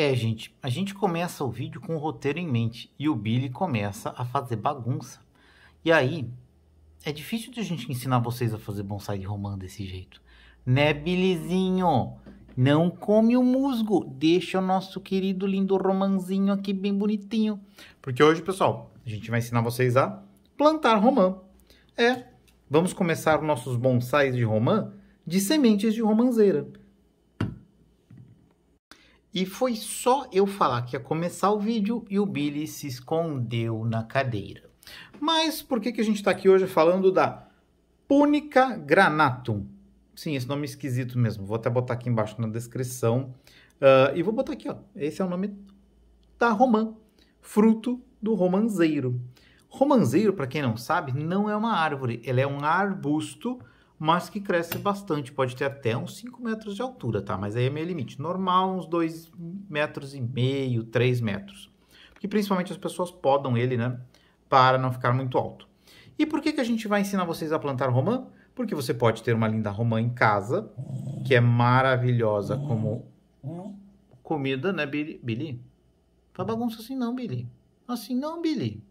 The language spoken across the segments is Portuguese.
É, gente, a gente começa o vídeo com o roteiro em mente e o Billy começa a fazer bagunça. E aí, é difícil de a gente ensinar vocês a fazer bonsai de romã desse jeito. Né, Billyzinho? Não come o musgo, deixa o nosso querido lindo romanzinho aqui bem bonitinho. Porque hoje, pessoal, a gente vai ensinar vocês a plantar romã. É, vamos começar nossos bonsais de romã de sementes de romanzeira. E foi só eu falar que ia começar o vídeo e o Billy se escondeu na cadeira. Mas por que, que a gente está aqui hoje falando da Punica granatum? Sim, esse nome é esquisito mesmo. Vou até botar aqui embaixo na descrição. Uh, e vou botar aqui, ó. Esse é o nome da romã, fruto do romanzeiro. Romanzeiro, para quem não sabe, não é uma árvore, ele é um arbusto mas que cresce bastante, pode ter até uns 5 metros de altura, tá? Mas aí é meio limite. Normal, uns 2 metros e meio, 3 metros. Porque principalmente as pessoas podam ele, né? Para não ficar muito alto. E por que, que a gente vai ensinar vocês a plantar romã? Porque você pode ter uma linda romã em casa, que é maravilhosa como comida, né, Billy? Billy? Faz bagunça assim não, Billy. Assim não, Billy.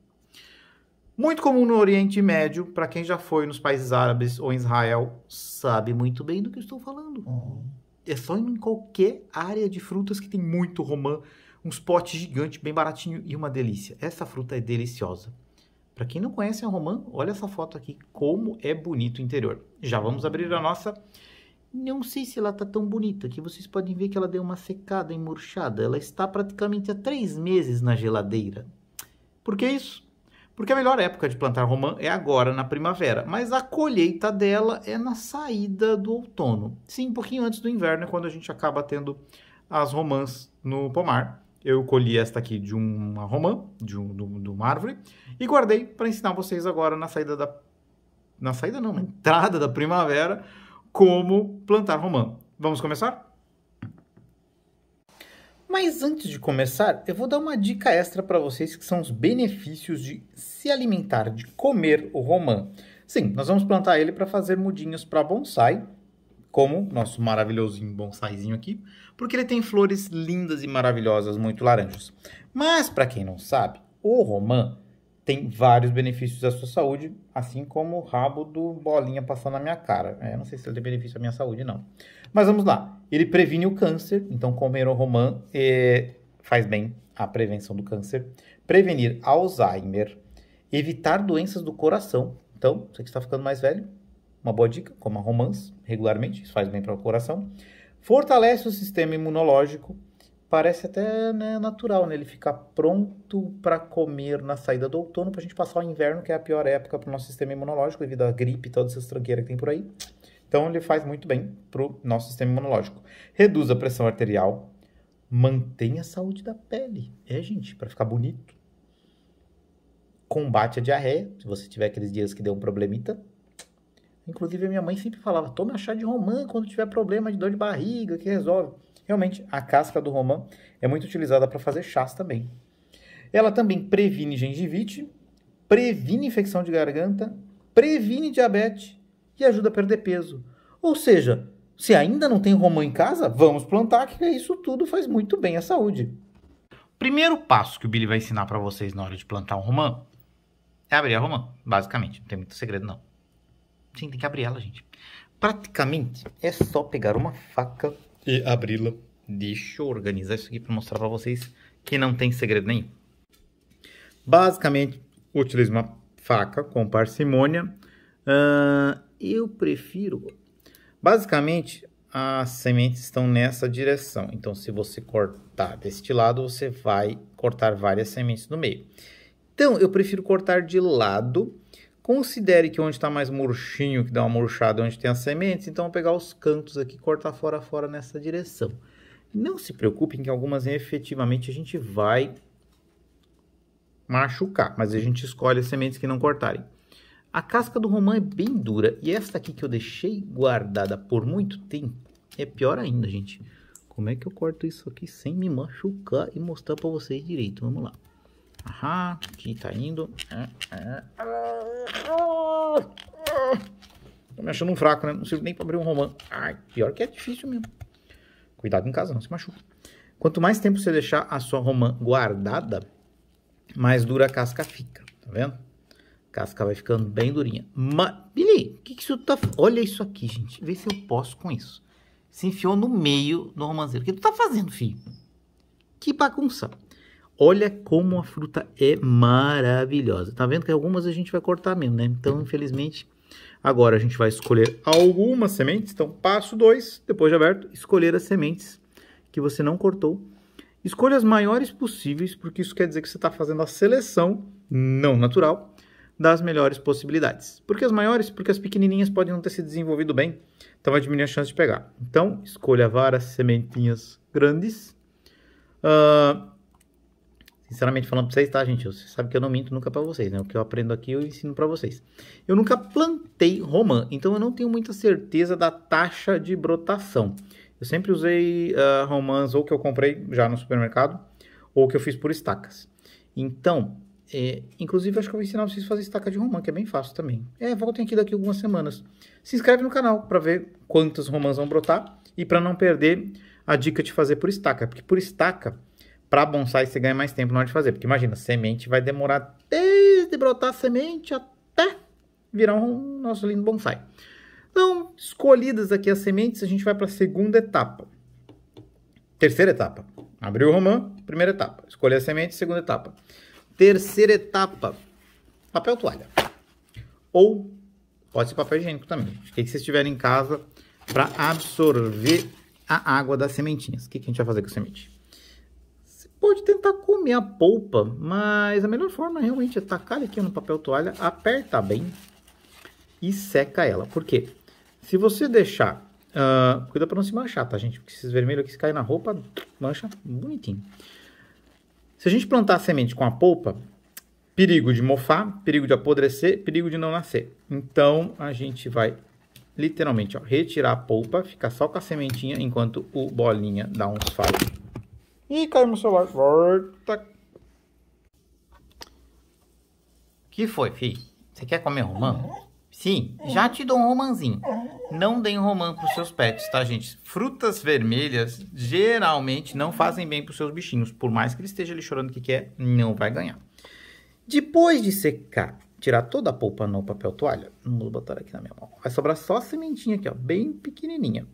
Muito comum no Oriente Médio, para quem já foi nos países árabes ou em Israel, sabe muito bem do que eu estou falando. Uhum. É só em qualquer área de frutas que tem muito romã, uns potes gigantes, bem baratinho e uma delícia. Essa fruta é deliciosa. Para quem não conhece a romã, olha essa foto aqui, como é bonito o interior. Já vamos abrir a nossa. Não sei se ela tá tão bonita, que vocês podem ver que ela deu uma secada e murchada. Ela está praticamente há três meses na geladeira. Por que isso? Porque a melhor época de plantar romã é agora, na primavera, mas a colheita dela é na saída do outono. Sim, um pouquinho antes do inverno é quando a gente acaba tendo as romãs no pomar. Eu colhi esta aqui de uma romã, de, um, de, de uma árvore, e guardei para ensinar vocês agora na saída da. Na saída não, na entrada da primavera, como plantar romã. Vamos começar? Mas antes de começar, eu vou dar uma dica extra para vocês que são os benefícios de se alimentar, de comer o romã. Sim, nós vamos plantar ele para fazer mudinhos para bonsai, como nosso maravilhosinho bonsaizinho aqui, porque ele tem flores lindas e maravilhosas, muito laranjas. Mas para quem não sabe, o romã tem vários benefícios à sua saúde, assim como o rabo do bolinha passando na minha cara. É, não sei se ele tem benefício à minha saúde, não. Mas vamos lá. Ele previne o câncer, então comer o romã é, faz bem à prevenção do câncer. Prevenir Alzheimer. Evitar doenças do coração. Então, você que está ficando mais velho, uma boa dica, coma romãs regularmente, isso faz bem para o coração. Fortalece o sistema imunológico, parece até né, natural né, ele ficar pronto para comer na saída do outono para a gente passar o inverno, que é a pior época para o nosso sistema imunológico, devido à gripe e todas essas tranqueiras que tem por aí. Então ele faz muito bem para o nosso sistema imunológico. Reduz a pressão arterial, mantém a saúde da pele. É, gente, para ficar bonito. Combate a diarreia, se você tiver aqueles dias que deu um problemita. Inclusive, a minha mãe sempre falava: toma chá de romã quando tiver problema de dor de barriga, que resolve. Realmente, a casca do romã é muito utilizada para fazer chás também. Ela também previne gengivite, previne infecção de garganta, previne diabetes e ajuda a perder peso. Ou seja, se ainda não tem romã em casa, vamos plantar, que isso tudo faz muito bem à saúde. Primeiro passo que o Billy vai ensinar para vocês na hora de plantar um romã é abrir a romã, basicamente. Não tem muito segredo, não. Sim, tem que abrir ela, gente. Praticamente é só pegar uma faca e abri-la. Deixa eu organizar isso aqui para mostrar para vocês que não tem segredo nenhum. Basicamente, utilizo uma faca com parcimônia. Uh, eu prefiro... Basicamente, as sementes estão nessa direção. Então, se você cortar deste lado, você vai cortar várias sementes no meio. Então, eu prefiro cortar de lado Considere que onde está mais murchinho, que dá uma murchada, onde tem as sementes, então vou pegar os cantos aqui e cortar fora fora nessa direção. Não se preocupem que algumas efetivamente a gente vai machucar, mas a gente escolhe as sementes que não cortarem. A casca do romã é bem dura e esta aqui que eu deixei guardada por muito tempo é pior ainda, gente. Como é que eu corto isso aqui sem me machucar e mostrar para vocês direito? Vamos lá. Aham, aqui tá indo. Ah, ah, ah. Ah, tô me achando um fraco, né? Não sirvo nem pra abrir um romã. Ai, pior que é difícil mesmo. Cuidado em casa, não se machuca. Quanto mais tempo você deixar a sua romã guardada, mais dura a casca fica, tá vendo? A casca vai ficando bem durinha. Mas, Billy, que que isso tá... Olha isso aqui, gente. Vê se eu posso com isso. Se enfiou no meio do romanzeiro. O que tu tá fazendo, filho? Que bagunça. Olha como a fruta é maravilhosa. Tá vendo que algumas a gente vai cortar mesmo, né? Então, infelizmente, agora a gente vai escolher algumas sementes. Então, passo 2, depois de aberto, escolher as sementes que você não cortou. Escolha as maiores possíveis, porque isso quer dizer que você está fazendo a seleção não natural das melhores possibilidades. Porque as maiores, porque as pequenininhas podem não ter se desenvolvido bem, então vai diminuir a chance de pegar. Então, escolha várias sementinhas grandes. Uh, Sinceramente falando pra vocês, tá, gente? Você sabe que eu não minto nunca para vocês, né? O que eu aprendo aqui eu ensino para vocês. Eu nunca plantei romã, então eu não tenho muita certeza da taxa de brotação. Eu sempre usei uh, romãs ou que eu comprei já no supermercado ou que eu fiz por estacas. Então, é, inclusive, acho que eu vou ensinar vocês a fazer estaca de romã, que é bem fácil também. É, voltem aqui daqui algumas semanas. Se inscreve no canal para ver quantas romãs vão brotar e para não perder a dica de fazer por estaca, porque por estaca para bonsai você ganha mais tempo na hora de fazer. Porque imagina, semente vai demorar desde brotar semente até virar um nosso lindo bonsai. Então, escolhidas aqui as sementes, a gente vai para a segunda etapa. Terceira etapa. Abriu o romã, primeira etapa. Escolher a semente, segunda etapa. Terceira etapa, papel toalha. Ou pode ser papel higiênico também. O que vocês tiverem em casa para absorver a água das sementinhas. O que a gente vai fazer com a semente? pode tentar comer a polpa, mas a melhor forma realmente é tacar aqui no papel toalha, apertar bem e seca ela. Por quê? Se você deixar, uh, cuida para não se manchar, tá gente? Porque esses vermelhos aqui, se cair na roupa, mancha bonitinho. Se a gente plantar a semente com a polpa, perigo de mofar, perigo de apodrecer, perigo de não nascer. Então, a gente vai literalmente ó, retirar a polpa, ficar só com a sementinha enquanto o bolinha dá uns falhos. Ih, caiu meu celular. Volta. Que foi, fi? Você quer comer romã? Uhum. Sim, uhum. já te dou um romanzinho. Uhum. Não deem romã para os seus pets, tá, gente? Frutas vermelhas geralmente não fazem bem para os seus bichinhos. Por mais que ele esteja ali chorando que quer, não vai ganhar. Depois de secar, tirar toda a polpa no papel toalha, vamos botar aqui na minha mão. Vai sobrar só a sementinha aqui, ó, bem pequenininha.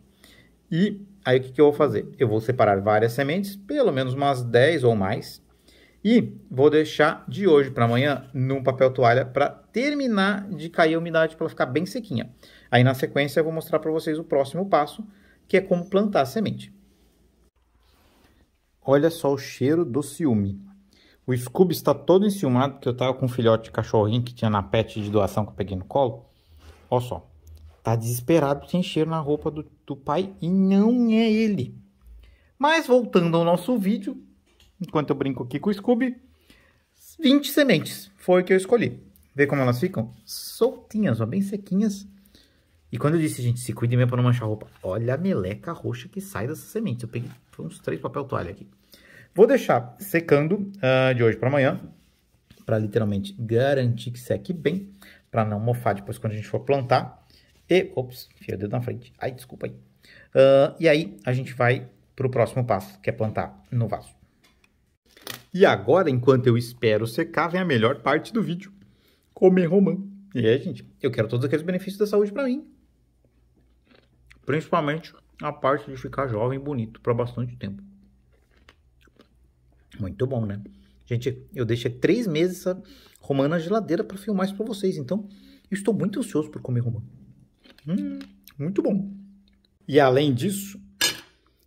E aí o que, que eu vou fazer? Eu vou separar várias sementes, pelo menos umas 10 ou mais, e vou deixar de hoje para amanhã num papel toalha para terminar de cair a umidade para ficar bem sequinha. Aí na sequência eu vou mostrar para vocês o próximo passo, que é como plantar a semente. Olha só o cheiro do ciúme. O Scooby está todo enciumado porque eu estava com um filhote de cachorrinho que tinha na pet de doação que eu peguei no colo. Olha só. Tá desesperado sem cheiro na roupa do, do pai e não é ele. Mas voltando ao nosso vídeo, enquanto eu brinco aqui com o Scooby, 20 sementes foi o que eu escolhi. Vê como elas ficam? Soltinhas, ó, bem sequinhas. E quando eu disse, gente, se cuide mesmo pra não manchar a roupa. Olha a meleca roxa que sai dessas sementes Eu peguei uns três papel toalha aqui. Vou deixar secando uh, de hoje para amanhã, para literalmente garantir que seque bem, para não mofar depois quando a gente for plantar. E, ops, enfiei o dedo na frente. Ai, desculpa aí. Uh, e aí a gente vai para o próximo passo, que é plantar no vaso. E agora, enquanto eu espero secar, vem a melhor parte do vídeo. Comer romã. E é, gente, eu quero todos aqueles benefícios da saúde para mim. Principalmente a parte de ficar jovem e bonito para bastante tempo. Muito bom, né? Gente, eu deixei três meses essa romã na geladeira para filmar isso para vocês. Então, eu estou muito ansioso por comer romã. Hum, muito bom. E além disso,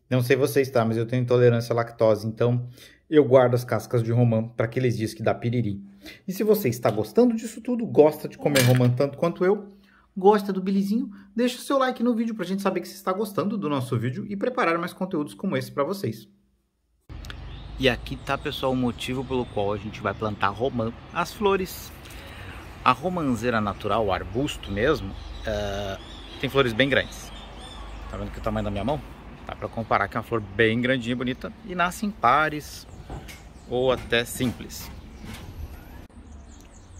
não sei vocês, tá? Mas eu tenho intolerância à lactose, então eu guardo as cascas de romã para aqueles dias que dá piriri. E se você está gostando disso tudo, gosta de comer romã tanto quanto eu, gosta do bilizinho, deixa o seu like no vídeo para a gente saber que você está gostando do nosso vídeo e preparar mais conteúdos como esse para vocês. E aqui tá, pessoal, o motivo pelo qual a gente vai plantar romã, as flores. A romanzeira natural, o arbusto mesmo, Uh, tem flores bem grandes. Tá vendo que o tamanho da minha mão? Dá para comparar que é uma flor bem grandinha, bonita e nasce em pares ou até simples.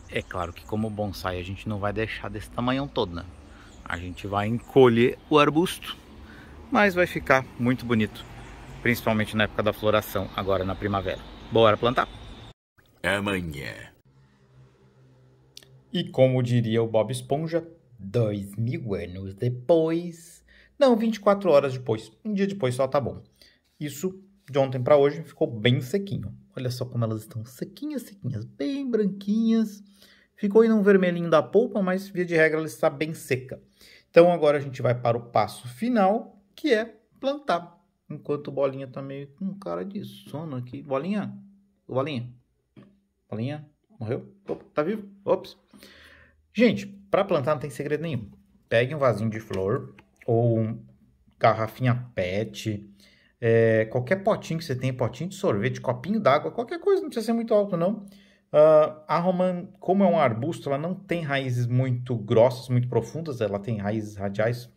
É claro que como bonsai a gente não vai deixar desse tamanhão todo, né? A gente vai encolher o arbusto, mas vai ficar muito bonito, principalmente na época da floração, agora na primavera. Bora plantar? Amanhã. E como diria o Bob Esponja, dois mil anos depois. Não, 24 horas depois. Um dia depois só tá bom. Isso de ontem para hoje ficou bem sequinho. Olha só como elas estão sequinhas, sequinhas, bem branquinhas. Ficou em um vermelhinho da polpa, mas via de regra ela está bem seca. Então agora a gente vai para o passo final, que é plantar. Enquanto bolinha tá meio com cara de sono aqui. Bolinha? Bolinha? Bolinha? Morreu? Opa, tá vivo? Ops. Gente, para plantar não tem segredo nenhum. Pegue um vasinho de flor ou um garrafinha PET, é, qualquer potinho que você tem, potinho de sorvete, copinho d'água, qualquer coisa, não precisa ser muito alto não. Uh, a romã, como é um arbusto, ela não tem raízes muito grossas, muito profundas, ela tem raízes radiais.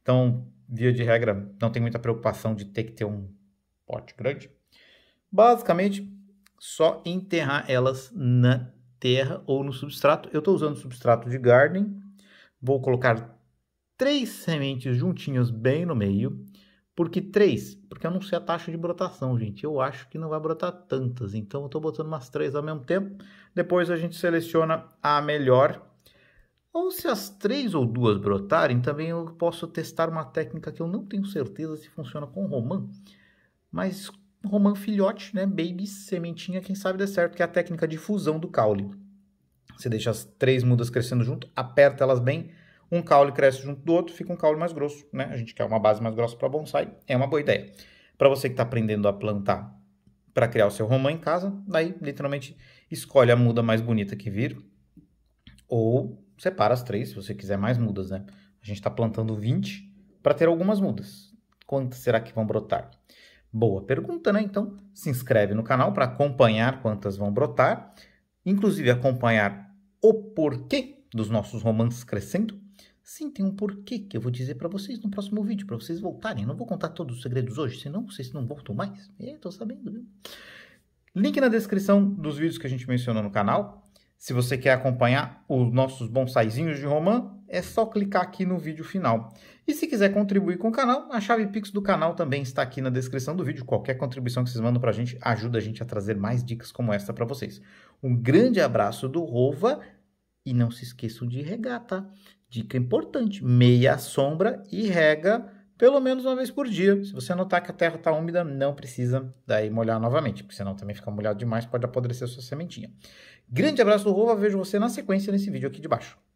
Então, via de regra, não tem muita preocupação de ter que ter um pote grande. Basicamente, só enterrar elas na terra ou no substrato. Eu estou usando substrato de garden. Vou colocar três sementes juntinhas bem no meio. Por que três? Porque eu não sei a taxa de brotação, gente. Eu acho que não vai brotar tantas. Então eu estou botando umas três ao mesmo tempo. Depois a gente seleciona a melhor. Ou se as três ou duas brotarem, também eu posso testar uma técnica que eu não tenho certeza se funciona com romã. Mas romã filhote, né? Baby, sementinha, quem sabe dê certo, que é a técnica de fusão do caule. Você deixa as três mudas crescendo junto, aperta elas bem, um caule cresce junto do outro, fica um caule mais grosso, né? A gente quer uma base mais grossa para bonsai, é uma boa ideia. Para você que está aprendendo a plantar para criar o seu romã em casa, daí literalmente escolhe a muda mais bonita que vir ou separa as três, se você quiser mais mudas, né? A gente está plantando 20 para ter algumas mudas. Quantas será que vão brotar? Boa pergunta, né? Então se inscreve no canal para acompanhar quantas vão brotar, inclusive acompanhar o porquê dos nossos romances crescendo. Sim, tem um porquê que eu vou dizer para vocês no próximo vídeo, para vocês voltarem. Eu não vou contar todos os segredos hoje, senão vocês não voltam mais. Estou é, sabendo, viu? Link na descrição dos vídeos que a gente mencionou no canal. Se você quer acompanhar os nossos bonsaizinhos de romã, é só clicar aqui no vídeo final. E se quiser contribuir com o canal, a chave Pix do canal também está aqui na descrição do vídeo. Qualquer contribuição que vocês mandam para a gente ajuda a gente a trazer mais dicas como esta para vocês. Um grande abraço do Rova e não se esqueçam de regar, tá? Dica importante, meia sombra e rega pelo menos uma vez por dia. Se você notar que a terra está úmida, não precisa daí molhar novamente, porque senão também fica molhado demais, pode apodrecer sua sementinha. Grande abraço do Rova, vejo você na sequência nesse vídeo aqui de baixo.